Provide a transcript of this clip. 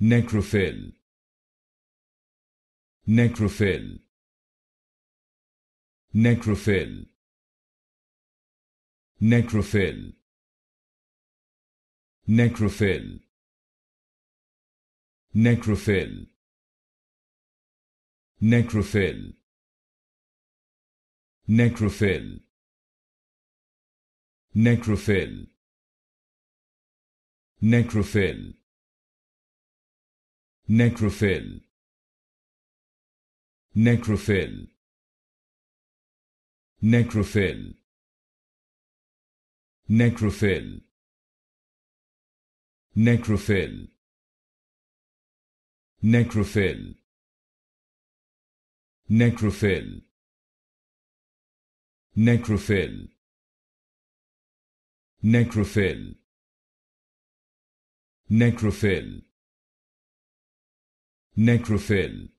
necrophil necrophil necrophil necrophil necrophil necrophil necrophil necrophil necrophil necrophil necrophil necrophil necrophil necrophil necrophil necrophil necrophil necrophil necrophil necrophil necrophil